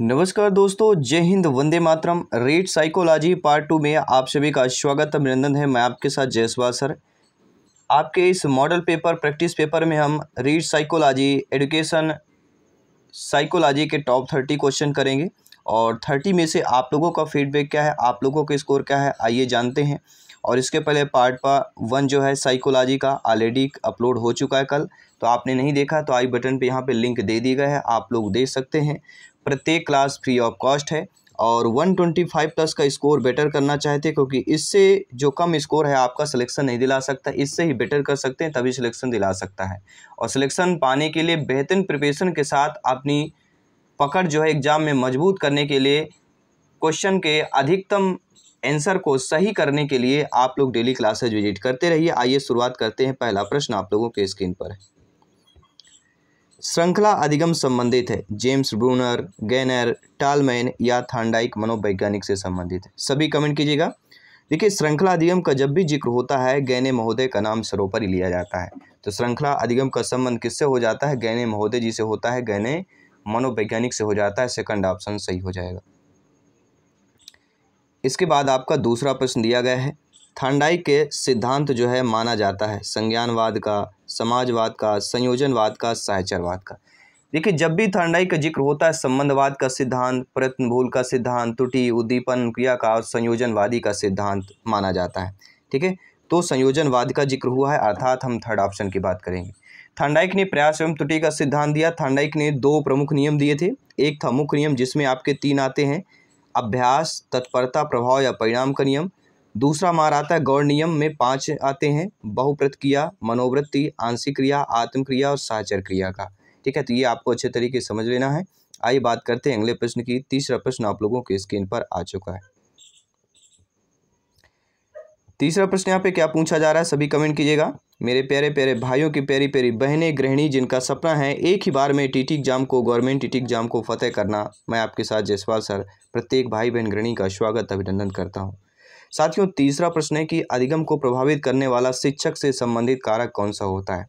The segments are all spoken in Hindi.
नमस्कार दोस्तों जय हिंद वंदे मातरम रेट साइकोलॉजी पार्ट टू में आप सभी का स्वागत अभिनंदन है मैं आपके साथ जयसवाल सर आपके इस मॉडल पेपर प्रैक्टिस पेपर में हम रीड साइकोलॉजी एडुकेशन साइकोलॉजी के टॉप थर्टी क्वेश्चन करेंगे और थर्टी में से आप लोगों का फीडबैक क्या है आप लोगों का स्कोर क्या है आइए जानते हैं और इसके पहले पार्ट पा वन जो है साइकोलॉजी का ऑलरेडी अपलोड हो चुका है कल तो आपने नहीं देखा तो आई बटन पे यहाँ पे लिंक दे दिया गया है आप लोग देख सकते हैं प्रत्येक क्लास फ्री ऑफ कॉस्ट है और 125 प्लस का स्कोर बेटर करना चाहते हैं क्योंकि इससे जो कम स्कोर है आपका सिलेक्शन नहीं दिला सकता इससे ही बेटर कर सकते हैं तभी सिलेक्शन दिला सकता है और सिलेक्शन पाने के लिए बेहतरीन प्रिपरेशन के साथ अपनी पकड़ जो है एग्ज़ाम में मजबूत करने के लिए क्वेश्चन के अधिकतम आंसर को सही करने के लिए आप लोग डेली क्लासेज विजिट करते रहिए आइए शुरुआत करते हैं पहला प्रश्न आप लोगों के स्क्रीन पर है श्रृंखला अधिगम संबंधित है जेम्स ब्रूनर गैनर टालमैन या थांडाइक मनोवैज्ञानिक से संबंधित है सभी कमेंट कीजिएगा देखिए श्रृंखला अधिगम का जब भी जिक्र होता है गैने महोदय का नाम सरोपर लिया जाता है तो श्रृंखला अधिगम का संबंध किससे हो जाता है गैने महोदय जी से होता है गैने मनोवैज्ञानिक से हो जाता है सेकंड ऑप्शन सही हो जाएगा इसके बाद आपका दूसरा प्रश्न दिया गया है थांडाई के सिद्धांत जो है माना जाता है संज्ञानवाद का समाजवाद का संयोजनवाद का सहचरवाद का देखिए जब भी थांडाई का जिक्र होता है संबंधवाद का सिद्धांत प्रयत्न भूल का सिद्धांत त्रुटि उद्दीपन क्रिया का और संयोजनवादी का सिद्धांत माना जाता है ठीक है तो संयोजनवाद का जिक्र हुआ है अर्थात हम थर्ड ऑप्शन की बात करेंगे थांडाइक ने प्रयास एवं त्रुटि का सिद्धांत दिया थांडाइक ने दो प्रमुख नियम दिए थे एक था मुख्य नियम जिसमें आपके तीन आते हैं अभ्यास तत्परता प्रभाव या परिणाम का नियम दूसरा मार आता है गौर नियम में पांच आते हैं बहुप्रत क्रिया मनोवृत्ति आंशिक क्रिया आत्मक्रिया और साचर क्रिया का ठीक है तो ये आपको अच्छे तरीके से समझ लेना है आइए बात करते हैं अगले प्रश्न की तीसरा प्रश्न आप लोगों के स्क्रीन पर आ चुका है तीसरा प्रश्न यहाँ पे क्या पूछा जा रहा है सभी कमेंट कीजिएगा मेरे प्यारे प्यारे भाइयों की प्यारी प्यारी बहनें गृहिणी जिनका सपना है एक ही बार में टीटी एग्जाम को गवर्नमेंट टीटी एग्जाम को फतेह करना मैं आपके साथ जयसवाल सर प्रत्येक भाई बहन गृहिणी का स्वागत अभिनंदन करता हूँ साथियों तीसरा प्रश्न है कि अधिगम को प्रभावित करने वाला शिक्षक से संबंधित कारक कौन सा होता है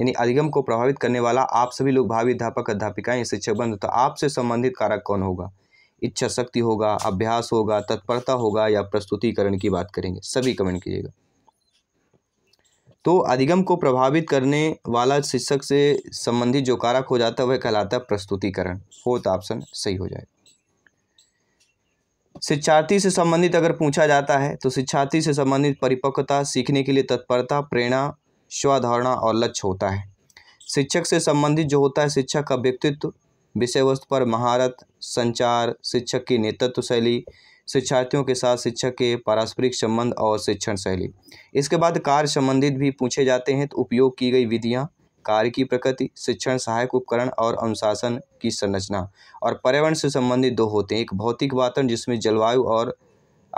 यानी अधिगम को प्रभावित करने वाला आप सभी लोग भावी अध्यापक अध्यापिकाएं शिक्षक बंद तो आपसे संबंधित कारक कौन होगा इच्छा शक्ति होगा अभ्यास होगा तत्परता होगा या प्रस्तुतिकरण की बात करेंगे सभी कमेंट कीजिएगा तो अधिगम को प्रभावित करने वाला शिक्षक से संबंधित जो कारक हो जाता है वह कहलाता है प्रस्तुतिकरण फोर्थ ऑप्शन सही हो जाएगा शिक्षार्थी से संबंधित अगर पूछा जाता है तो शिक्षार्थी से संबंधित परिपक्वता सीखने के लिए तत्परता प्रेरणा स्वधारणा और लक्ष्य होता है शिक्षक से संबंधित जो होता है शिक्षक का व्यक्तित्व विषय वस्तु पर महारत संचार शिक्षक की नेतृत्व शैली शिक्षार्थियों के साथ शिक्षक के पारस्परिक संबंध और शिक्षण शैली इसके बाद कार्य संबंधित भी पूछे जाते हैं तो उपयोग की गई विधियाँ कार्य की प्रकृति शिक्षण सहायक उपकरण और अनुशासन की संरचना और पर्यावरण से संबंधित दो होते हैं एक भौतिक वातावरण जिसमें जलवायु और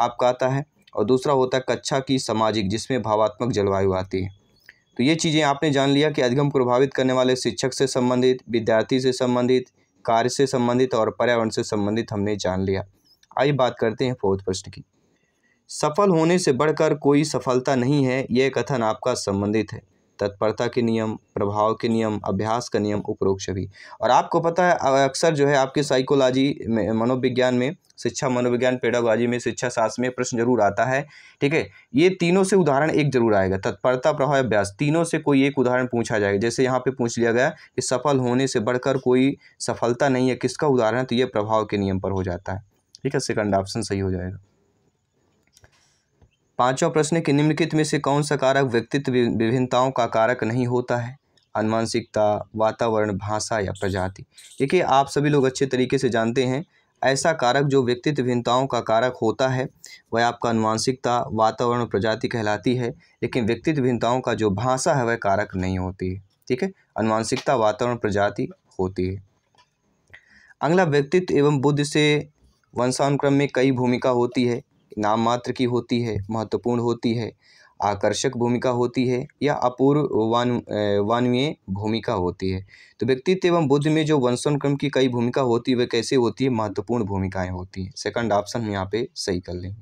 आपका आता है और दूसरा होता है कक्षा की सामाजिक जिसमें भावात्मक जलवायु आती है तो ये चीज़ें आपने जान लिया कि अधिगम प्रभावित करने वाले शिक्षक से संबंधित विद्यार्थी से संबंधित कार्य से संबंधित और पर्यावरण से संबंधित हमने जान लिया आइए बात करते हैं फोर्थ प्रश्न की सफल होने से बढ़कर कोई सफलता नहीं है यह कथन आपका संबंधित है तत्परता के नियम प्रभाव के नियम अभ्यास का नियम उपरोक्ष भी और आपको पता है अक्सर जो है आपके साइकोलॉजी में मनोविज्ञान में शिक्षा मनोविज्ञान पेडागोलॉजी में शिक्षा शास्त्र में प्रश्न जरूर आता है ठीक है ये तीनों से उदाहरण एक जरूर आएगा तत्परता प्रभाव अभ्यास तीनों से कोई एक उदाहरण पूछा जाएगा जैसे यहाँ पे पूछ लिया गया कि सफल होने से बढ़कर कोई सफलता नहीं है किसका उदाहरण तो ये प्रभाव के नियम पर हो जाता है ठीक है सेकंड ऑप्शन सही हो जाएगा पांचवा प्रश्न है कि निम्नलिखित में से कौन सा कारक व्यक्तित्व विभिन्नताओं का कारक नहीं होता है अनुमानसिकता वातावरण भाषा या प्रजाति देखिए आप सभी लोग अच्छे तरीके से जानते हैं ऐसा कारक जो व्यक्तित्व भिन्नताओं का कारक होता है वह आपका अनुमानसिकता वातावरण प्रजाति कहलाती है लेकिन व्यक्तित्व भिन्नताओं का जो भाषा है वह कारक नहीं होती है ठीक है अनुवांशिकता वातावरण प्रजाति होती है अगला व्यक्तित्व एवं बुद्ध से वंशानुक्रम में कई भूमिका होती है नाम मात्र की होती है महत्वपूर्ण होती है आकर्षक भूमिका होती है या अपूर्व वान वानवीय भूमिका होती है तो व्यक्तित्व एवं बुद्ध में जो वंशानुक्रम की कई भूमिका होती है वह कैसे होती है महत्वपूर्ण भूमिकाएं होती हैं सेकंड ऑप्शन हम यहाँ पे सही कर लेंगे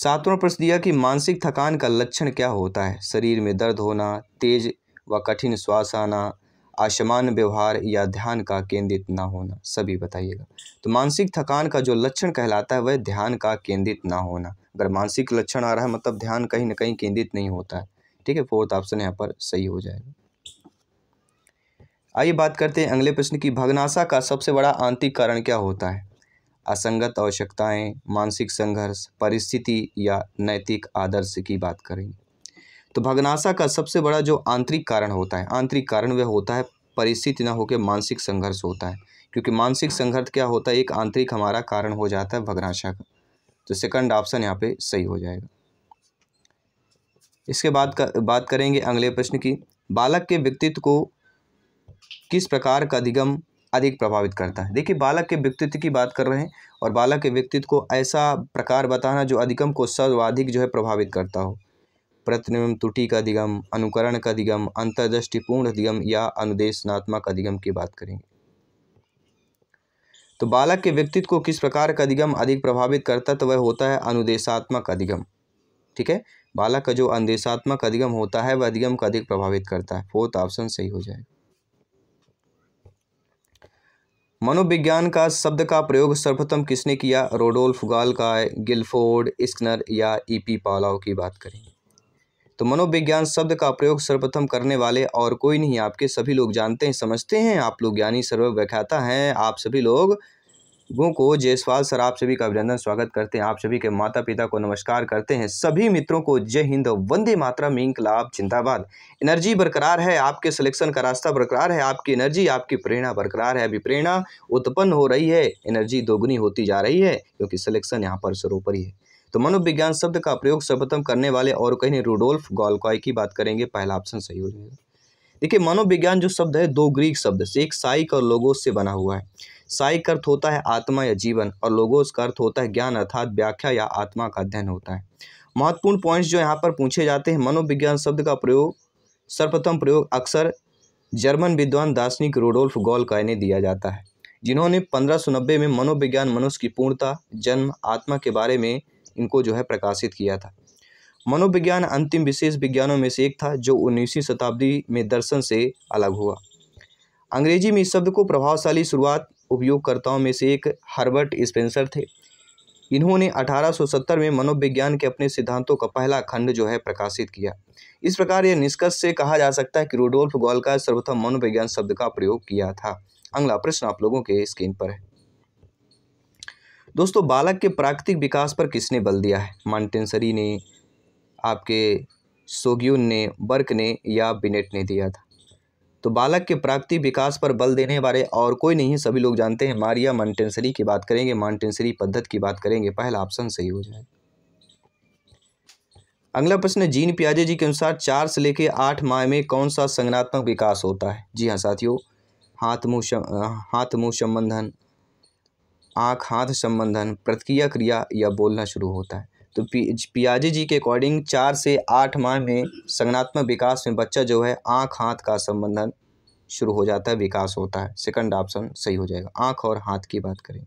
सातवां प्रश्न दिया कि मानसिक थकान का लक्षण क्या होता है शरीर में दर्द होना तेज व कठिन श्वास आना आसमान व्यवहार या ध्यान का केंद्रित ना होना सभी बताइएगा तो मानसिक थकान का जो लक्षण कहलाता है वह ध्यान का केंद्रित ना होना अगर मानसिक लक्षण आ रहा है मतलब ध्यान कहीं ना कहीं केंद्रित नहीं होता है ठीक है फोर्थ ऑप्शन यहाँ पर सही हो जाएगा आइए बात करते हैं अगले प्रश्न की भगनाशा का सबसे बड़ा आंतरिक कारण क्या होता है असंगत आवश्यकताएं मानसिक संघर्ष परिस्थिति या नैतिक आदर्श की बात करेंगे तो भगनाशा का सबसे बड़ा जो आंतरिक कारण होता है आंतरिक कारण वह होता है परिस्थिति ना होकर मानसिक संघर्ष होता है क्योंकि मानसिक संघर्ष क्या होता है एक आंतरिक हमारा कारण हो जाता है भगनाशा का तो सेकंड ऑप्शन यहाँ पे सही हो जाएगा इसके बाद कर, बात करेंगे अगले प्रश्न की बालक के व्यक्तित्व को किस प्रकार का अधिगम अधिक प्रभावित करता है देखिए बालक के व्यक्तित्व की बात कर रहे हैं और बालक के व्यक्तित्व को ऐसा प्रकार बताना जो अधिगम को सर्वाधिक जो है प्रभावित करता हो प्रतिनिम त्रुटि का अधिगम अनुकरण का अधिगम अंतर्दृष्टिपूर्ण अधिगम या अनुदेशनात्मक अधिगम की बात करेंगे तो बालक के व्यक्तित्व को किस प्रकार का अधिगम अधिक प्रभावित करता तो वह होता है अनुदेशात्मक अधिगम ठीक है बालक का जो अनुदेशात्मक अधिगम होता है वह अधिगम का अधिक प्रभावित करता है फोर्थ ऑप्शन सही हो जाएगा मनोविज्ञान का शब्द का प्रयोग सर्वप्रथम किसने किया रोडोल्फ गाल का गिलफोर्ड स्कनर या ईपी पालाव की बात करेंगे तो मनोविज्ञान शब्द का प्रयोग सर्वप्रथम करने वाले और कोई नहीं आपके सभी लोग जानते हैं समझते हैं आप लोग ज्ञानी सर्वव्याख्याता हैं आप सभी लोग गो को जयसवाल सर आप सभी का अभिनंदन स्वागत करते हैं आप सभी के माता पिता को नमस्कार करते हैं सभी मित्रों को जय हिंद वंदे मात्रा में इंकलाब जिंदाबाद एनर्जी बरकरार है आपके सिलेक्शन का रास्ता बरकरार है आपकी एनर्जी आपकी प्रेरणा बरकरार है अभी प्रेरणा उत्पन्न हो रही है एनर्जी दोगुनी होती जा रही है क्योंकि सिलेक्शन यहाँ पर सरोपरी है तो मनोविज्ञान शब्द का प्रयोग सर्वप्रथम करने वाले और कहीं नहीं रूडोल्फ गॉलकॉय की बात करेंगे पहला ऑप्शन सही हो जाएगा देखिए मनोविज्ञान जो शब्द है दो ग्रीक शब्द से एक साइक और लोगोस से बना हुआ है साइक अर्थ होता है आत्मा या जीवन और लोगोस का अर्थ होता है ज्ञान अर्थात व्याख्या या आत्मा का अध्ययन होता है महत्वपूर्ण पॉइंट्स जो यहाँ पर पूछे जाते हैं मनोविज्ञान शब्द का प्रयोग सर्वप्रथम प्रयोग अक्सर जर्मन विद्वान दार्शनिक रोडोल्फ गॉलकॉय ने दिया जाता है जिन्होंने पंद्रह में मनोविज्ञान मनुष्य की पूर्णता जन्म आत्मा के बारे में इनको जो है प्रकाशित किया था मनोविज्ञान अंतिम विशेष विज्ञानों में से एक था जो उन्नीसवीं शताब्दी में दर्शन से अलग हुआ अंग्रेजी में इस शब्द को प्रभावशाली शुरुआत उपयोगकर्ताओं में से एक हर्बर्ट स्पेंसर थे इन्होंने 1870 में मनोविज्ञान के अपने सिद्धांतों का पहला खंड जो है प्रकाशित किया इस प्रकार यह निष्कर्ष से कहा जा सकता है कि रोडोल्फ गॉल का सर्वप्रथम मनोविज्ञान शब्द का प्रयोग किया था अगला प्रश्न आप लोगों के स्क्रीन पर है दोस्तों बालक के प्राकृतिक विकास पर किसने बल दिया है मॉन्टेसरी ने आपके सोग्यून ने बर्क ने या बिनेट ने दिया था तो बालक के प्राकृतिक विकास पर बल देने वाले और कोई नहीं सभी लोग जानते हैं मारिया मॉन्टेसरी की बात करेंगे मॉन्टेसरी पद्धति की बात करेंगे पहला ऑप्शन सही हो जाएगा अगला प्रश्न जीन प्याजे जी के अनुसार चार से लेकर आठ माह में कौन सा संगनात्मक विकास होता है जी हाँ साथियों हाथ मुँह हाथ मुँह संबंधन आँख हाथ संबंधन प्रतिक्रिया क्रिया या बोलना शुरू होता है तो पियाजी जी के अकॉर्डिंग चार से आठ माह में संगनात्मक विकास में बच्चा जो है आँख हाथ का संबंधन शुरू हो जाता है विकास होता है सेकंड ऑप्शन सही हो जाएगा आँख और हाथ की बात करें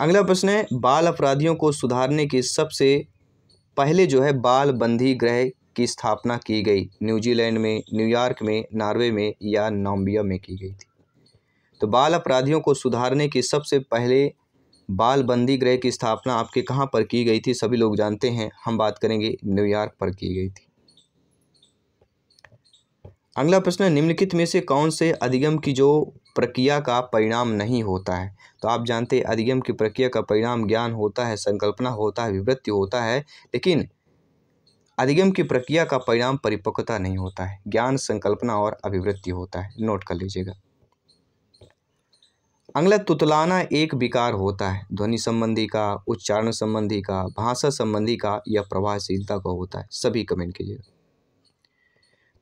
अगला प्रश्न है बाल अपराधियों को सुधारने की सबसे पहले जो है बाल बंदी गृह की स्थापना की गई न्यूजीलैंड में न्यूयॉर्क में नॉर्वे में या नॉम्बिया में की गई थी तो बाल अपराधियों को सुधारने की सबसे पहले बाल बंदी गृह की स्थापना आपके कहाँ पर की गई थी सभी लोग जानते हैं हम बात करेंगे न्यूयॉर्क पर की गई थी अगला प्रश्न निम्नलिखित में से कौन से अधिगम की जो प्रक्रिया का परिणाम नहीं होता है तो आप जानते हैं अधिगम की प्रक्रिया का परिणाम ज्ञान होता है संकल्पना होता है विवृत्ति होता है लेकिन अधिगम की प्रक्रिया का परिणाम परिपक्वता नहीं होता है ज्ञान संकल्पना और अभिवृत्ति होता है नोट कर लीजिएगा अगला तुतलाना एक विकार होता है ध्वनि संबंधी का उच्चारण संबंधी का भाषा संबंधी का या प्रभावशीलता का होता है सभी कमेंट कीजिएगा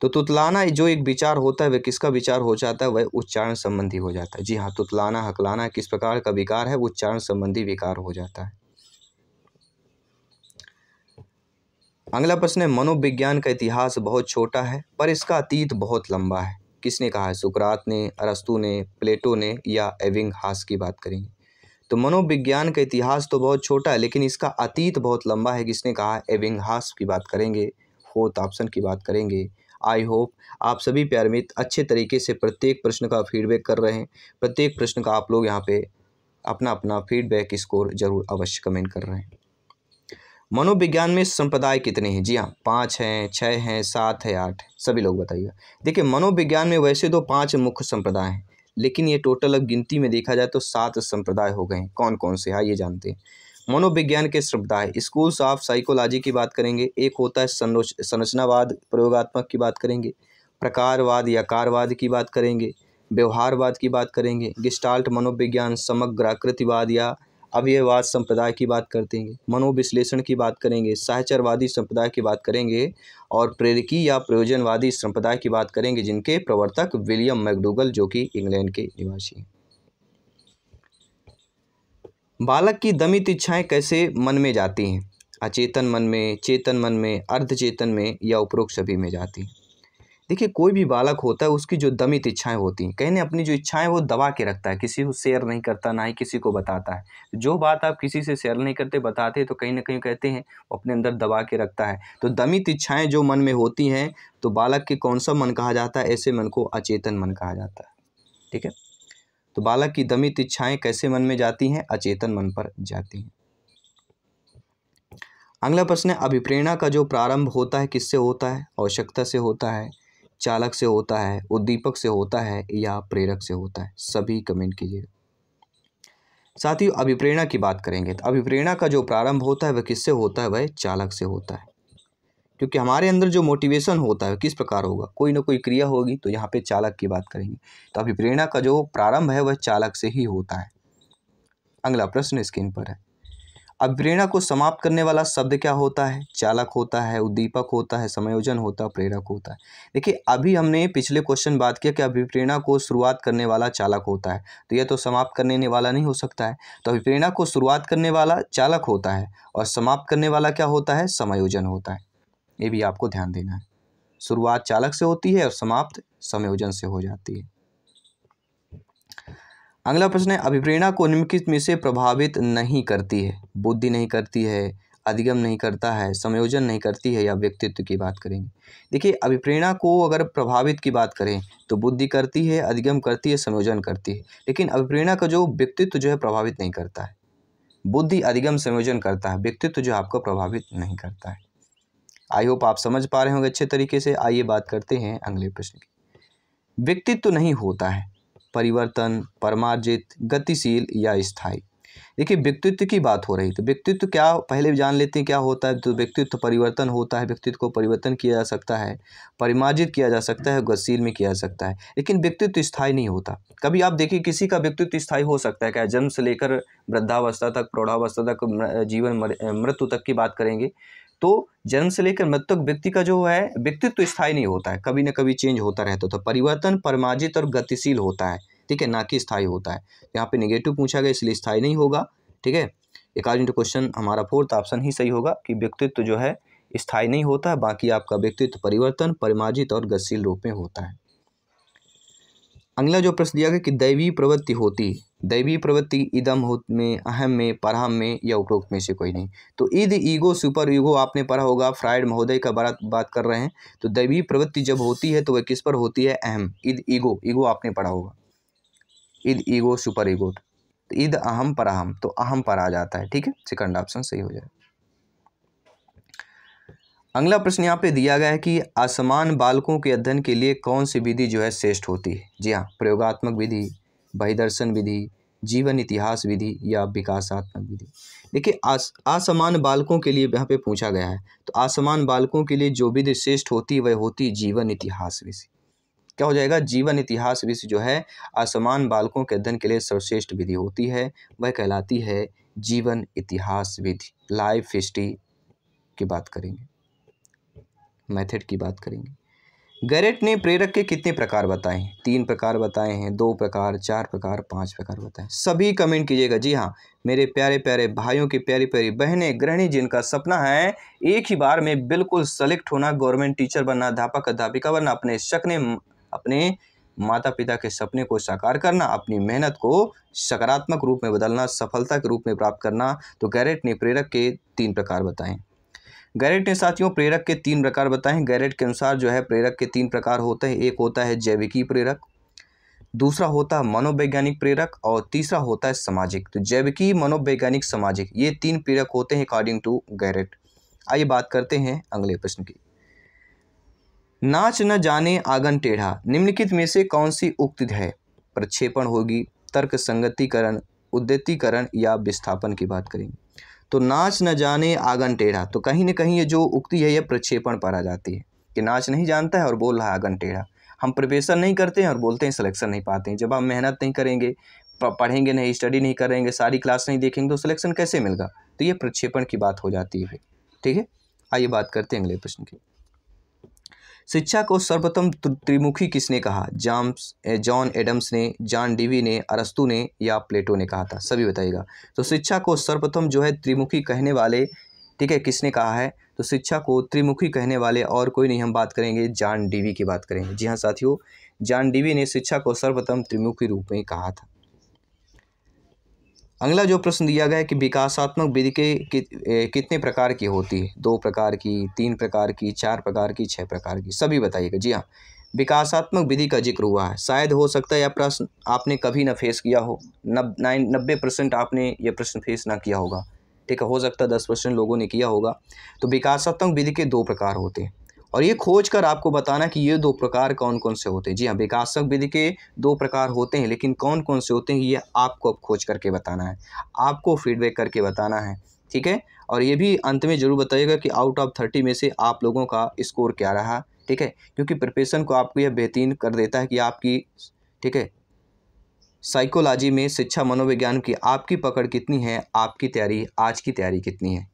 तो तुतलाना जो एक विचार होता है वह किसका विचार हो जाता है वह उच्चारण संबंधी हो जाता है जी हाँ तुतलाना हकलाना किस प्रकार का विकार है उच्चारण संबंधी विकार हो जाता है अगला प्रश्न है मनोविज्ञान का इतिहास बहुत छोटा है पर इसका अतीत बहुत लंबा है किसने कहा है सुकरात ने अरस्तु ने प्लेटो ने या एविंग हास की बात करेंगे तो मनोविज्ञान का इतिहास तो बहुत छोटा है लेकिन इसका अतीत बहुत लंबा है किसने कहा एविंग हास की बात करेंगे फोर्थ ऑप्शन की बात करेंगे आई होप आप सभी प्यार मित्र अच्छे तरीके से प्रत्येक प्रश्न का फीडबैक कर रहे हैं प्रत्येक प्रश्न का आप लोग यहाँ पे अपना अपना फीडबैक स्कोर जरूर अवश्य कमेंट कर रहे हैं मनोविज्ञान में संप्रदाय कितने हैं जी हाँ पाँच हैं छः हैं सात है आठ सभी लोग बताइए देखिए मनोविज्ञान में वैसे तो पाँच मुख्य संप्रदाय हैं लेकिन ये टोटल अब गिनती में देखा जाए तो सात संप्रदाय हो गए हैं कौन कौन से हाँ ये जानते हैं मनोविज्ञान के संप्रदाय स्कूल्स ऑफ साइकोलॉजी की बात करेंगे एक होता है संरचनावाद प्रयोगात्मक की बात करेंगे प्रकारवाद या कारवाद की बात करेंगे व्यवहारवाद की बात करेंगे गिस्टाल्ट मनोविज्ञान समग्राकृतिवाद या अब ये वाद संप्रदाय की बात करते हैं मनोविश्लेषण की बात करेंगे साहचरवादी संप्रदाय की बात करेंगे और प्रेरकी या प्रयोजनवादी संप्रदाय की बात करेंगे जिनके प्रवर्तक विलियम मैकडूगल जो कि इंग्लैंड के निवासी हैं बालक की दमित इच्छाएं कैसे मन में जाती हैं अचेतन मन में चेतन मन में अर्धचेतन में या उपरोक्त सभी में जाती हैं देखिए कोई भी बालक होता है उसकी जो दमित इच्छाएं होती हैं कहीं ना अपनी जो इच्छाएं वो दबा के रखता है किसी को शेयर नहीं करता ना ही किसी को बताता है जो बात आप किसी से शेयर नहीं करते बताते तो कहीं ना कहीं कहते हैं वो अपने अंदर दबा के रखता है तो दमित इच्छाएँ जो मन में होती हैं तो बालक के कौन सा मन कहा जाता है ऐसे मन को अचेतन मन कहा जाता है ठीक है तो बालक की दमित इच्छाएँ कैसे मन में जाती हैं अचेतन मन पर जाती हैं अगला प्रश्न है अभिप्रेरणा का जो प्रारंभ होता है किससे होता है आवश्यकता से होता है चालक से होता है उद्दीपक से होता है या प्रेरक से होता है सभी कमेंट कीजिएगा साथ ही अभिप्रेरणा की बात करेंगे तो अभिप्रेरणा का जो प्रारंभ होता है वह किससे होता है वह चालक से होता है क्योंकि हमारे अंदर जो मोटिवेशन होता है किस प्रकार होगा कोई ना कोई क्रिया होगी तो यहाँ पे चालक की बात करेंगे तो अभिप्रेरणा का जो प्रारंभ है वह चालक से ही होता है अगला प्रश्न स्क्रीन पर है अब प्रेरणा को समाप्त करने वाला शब्द क्या होता है चालक होता है उद्दीपक होता है समायोजन होता है प्रेरक होता है देखिए अभी हमने पिछले क्वेश्चन बात किया कि अभिप्रेरणा को शुरुआत करने वाला चालक होता है तो यह तो समाप्त करने वाला नहीं हो सकता है तो अभिप्रेरणा को शुरुआत करने वाला चालक होता है और समाप्त करने वाला क्या होता है समायोजन होता है ये भी आपको ध्यान देना है शुरुआत चालक से होती है और समाप्त समायोजन से हो जाती है अगला प्रश्न है अभिप्रेरणा को निम्नलिखित में से प्रभावित नहीं करती है बुद्धि नहीं करती है अधिगम नहीं करता है समयोजन नहीं करती है या व्यक्तित्व की बात करेंगे देखिए अभिप्रेरणा को अगर प्रभावित की बात करें तो बुद्धि करती है अधिगम करती है समयोजन करती है लेकिन अभिप्रेरणा का जो व्यक्तित्व जो है प्रभावित नहीं करता है बुद्धि अधिगम संयोजन करता है व्यक्तित्व जो आपको प्रभावित नहीं करता है आई होप आप समझ पा रहे होंगे अच्छे तरीके से आइए बात करते हैं अगले प्रश्न की व्यक्तित्व नहीं होता है परिवर्तन परमार्जित गतिशील या स्थायी देखिए व्यक्तित्व की बात हो रही तो व्यक्तित्व क्या पहले जान लेते हैं क्या होता है तो व्यक्तित्व परिवर्तन होता है व्यक्तित्व को परिवर्तन किया जा सकता है परिमार्जित किया जा सकता है गतिशील में किया जा सकता है लेकिन व्यक्तित्व स्थायी नहीं होता कभी आप देखिए किसी का व्यक्तित्व स्थायी हो सकता है क्या जन्म से लेकर वृद्धावस्था तक प्रौढ़ावस्था तक जीवन मृत्यु तक की बात करेंगे तो जन्म से लेकर मृत्यु तक व्यक्ति का जो है व्यक्तित्व तो स्थायी नहीं होता है कभी ना कभी चेंज होता रहता है तो परिवर्तन परमाजित और गतिशील होता है ठीक है ना कि स्थायी होता है तो यहाँ पे निगेटिव पूछा गया इसलिए स्थायी नहीं होगा ठीक है अकॉर्डिंग टू क्वेश्चन हमारा फोर्थ ऑप्शन ही सही होगा कि व्यक्तित्व जो है स्थायी नहीं होता बाकी आपका व्यक्तित्व परिवर्तन परिमाजित और गतिशील रूप में होता है अगला जो प्रश्न दिया गया कि दैवी प्रवृत्ति होती दैवी प्रवृत्ति इदम हो में अहम में परहम में या उपरोक्त में से कोई नहीं तो ईद ईगो सुपर ईगो आपने पढ़ा होगा फ्राइड महोदय का बारा बात कर रहे हैं तो दैवी प्रवृत्ति जब होती है तो वह किस पर होती है अहम ईद ईगो ईगो आपने पढ़ा होगा id ego super ego id तो अहम पर तो अहम पर आ जाता है ठीक है सेकंड ऑप्शन सही हो जाएगा अगला प्रश्न यहाँ पे दिया गया है कि असमान बालकों के अध्ययन के लिए कौन सी विधि जो है श्रेष्ठ होती है जी हाँ प्रयोगात्मक विधि बहिदर्शन विधि जीवन इतिहास विधि या विकासात्मक विधि देखिए आस असमान बालकों के लिए यहाँ पे पूछा गया है तो असमान बालकों के लिए जो विधि श्रेष्ठ होती है वह होती जीवन इतिहास विधि क्या हो जाएगा जीवन इतिहास विधि जो है असमान बालकों के अध्ययन के लिए सर्वश्रेष्ठ विधि होती है वह कहलाती है जीवन इतिहास विधि लाइफ हिस्ट्री की बात करेंगे मेथड की बात करेंगे गैरेट ने प्रेरक के कितने प्रकार बताए तीन प्रकार बताए हैं दो प्रकार चार प्रकार पांच प्रकार बताए सभी कमेंट कीजिएगा जी हाँ मेरे प्यारे प्यारे भाइयों की प्यारी प्यारी बहनें गृहणी जिनका सपना है एक ही बार में बिल्कुल सेलेक्ट होना गवर्नमेंट टीचर बनना अध्यापक अध्यापिका बनना अपने शकने अपने माता पिता के सपने को साकार करना अपनी मेहनत को सकारात्मक रूप में बदलना सफलता के रूप में प्राप्त करना तो गैरेट ने प्रेरक के तीन प्रकार बताएं गैरेट ने साथियों प्रेरक के तीन प्रकार बताए हैं गैरेट के अनुसार जो है प्रेरक के तीन प्रकार होते हैं एक होता है जैविकी प्रेरक दूसरा होता है मनोवैज्ञानिक प्रेरक और तीसरा होता है सामाजिक तो जैविकी मनोवैज्ञानिक सामाजिक ये तीन प्रेरक होते हैं अकॉर्डिंग टू गैरेट आइए बात करते हैं अगले प्रश्न की नाच न जाने आंगन टेढ़ा निम्नलिखित में से कौन सी उक्ति है प्रक्षेपण होगी तर्क संगतिकरण उद्यतीकरण या विस्थापन की बात करेंगे तो नाच न जाने आंगन टेढ़ा तो कहीं ना कहीं ये जो उक्ति है यह प्रक्षेपण पर आ जाती है कि नाच नहीं जानता है और बोल रहा आंगन टेढ़ा हम प्रिपरेशन नहीं करते हैं और बोलते हैं सिलेक्शन नहीं पाते हैं जब हम मेहनत नहीं करेंगे पढ़ेंगे नहीं स्टडी नहीं करेंगे सारी क्लास नहीं देखेंगे तो सिलेक्शन कैसे मिलगा तो ये प्रक्षेपण की बात हो जाती है ठीक है आइए बात करते हैं अगले प्रश्न की शिक्षा को सर्वप्रथम त्रिमुखी किसने कहा जाम्स जॉन एडम्स ने जॉन डीवी ने अरस्तु ने या प्लेटो ने कहा था सभी बताइएगा तो शिक्षा को सर्वप्रथम जो है त्रिमुखी कहने वाले ठीक है किसने कहा है तो शिक्षा को त्रिमुखी कहने वाले और कोई नहीं हम बात करेंगे जॉन डीवी की बात करेंगे जी हाँ साथियों जॉन डीवी ने शिक्षा को सर्वप्रथम त्रिमुखी रूप में कहा था अगला जो प्रश्न दिया गया है कि विकासात्मक विधि के कितने प्रकार की होती है दो प्रकार की तीन प्रकार की चार प्रकार की छः प्रकार की सभी बताइएगा जी हाँ विकासात्मक विधि का जिक्र हुआ है शायद हो सकता है यह प्रश्न आपने कभी ना फेस किया हो नब नाइन नब्बे परसेंट आपने यह प्रश्न फेस ना किया होगा ठीक है हो सकता है दस परसेंट लोगों ने किया होगा तो विकासात्मक विधि के दो प्रकार होते हैं और ये खोज कर आपको बताना कि ये दो प्रकार कौन कौन से होते हैं जी हाँ विकासक विधि के दो प्रकार होते हैं लेकिन कौन कौन से होते हैं ये आपको अब खोज करके बताना है आपको फीडबैक करके बताना है ठीक है और ये भी अंत में ज़रूर बताइएगा कि आउट ऑफ थर्टी में से आप लोगों का स्कोर क्या रहा ठीक है क्योंकि प्रिपरेशन को आपको यह बेहतरीन कर देता है कि आपकी ठीक है साइकोलॉजी में शिक्षा मनोविज्ञान की आपकी पकड़ कितनी है आपकी तैयारी आज की तैयारी कितनी है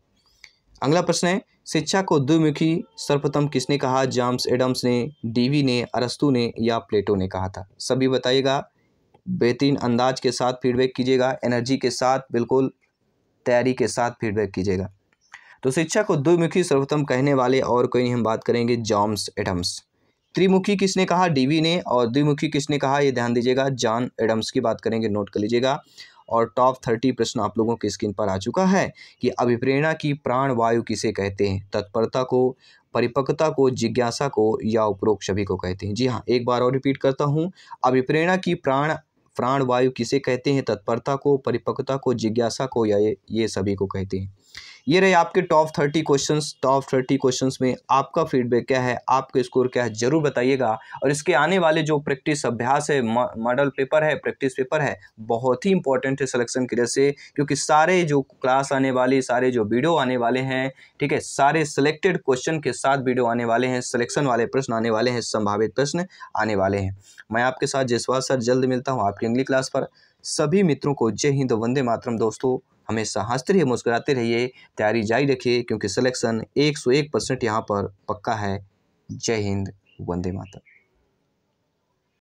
अगला प्रश्न है शिक्षा को द्विमुखी सर्वप्रथम किसने कहा जाम्स एडम्स ने डीवी ने अरस्तु ने या प्लेटो ने कहा था सभी बताइएगा बेहतरीन अंदाज के साथ फीडबैक कीजिएगा एनर्जी के साथ बिल्कुल तैयारी के साथ फीडबैक कीजिएगा तो शिक्षा को द्विमुखी सर्वप्रथम कहने वाले और कोई नहीं हम बात करेंगे जॉम्स एडम्स त्रिमुखी किसने कहा डीवी ने और द्विमुखी किसने कहा ये ध्यान दीजिएगा जॉन एडम्स की बात करेंगे नोट कर लीजिएगा और टॉप थर्टी प्रश्न आप लोगों के स्क्रीन पर आ चुका है कि अभिप्रेरणा की प्राण वायु किसे कहते हैं तत्परता को परिपक्वता को जिज्ञासा को या उपरोक्त सभी को कहते हैं जी हाँ एक बार और रिपीट करता हूँ अभिप्रेरणा की प्राण प्राण वायु किसे कहते हैं तत्परता को परिपक्वता को जिज्ञासा को या ये, ये सभी को कहते हैं ये रहे आपके top thirty question top thirty question में आपका फीडबैक क्या है आपका स्कोर क्या है ज़रूर बताइएगा और इसके आने वाले जो प्रैक्टिस अभ्यास है मॉडल पेपर है प्रैक्टिस पेपर है बहुत ही इंपॉर्टेंट है सिलेक्शन के लिए से क्योंकि सारे जो क्लास आने वाले सारे जो वीडियो आने वाले हैं ठीक है सारे सिलेक्टेड क्वेश्चन के साथ वीडियो आने वाले हैं सिलेक्शन वाले प्रश्न आने वाले हैं संभावित प्रश्न आने वाले हैं मैं आपके साथ जयसवाल सर जल्द मिलता हूँ आपकी अगली क्लास पर सभी मित्रों को जय हिंद वंदे मातरम दोस्तों हमेशा हंसते रहिए मुस्कुराते रहिए तैयारी जारी रखिए क्योंकि सिलेक्शन एक सौ एक परसेंट यहाँ पर पक्का है जय हिंद वंदे माता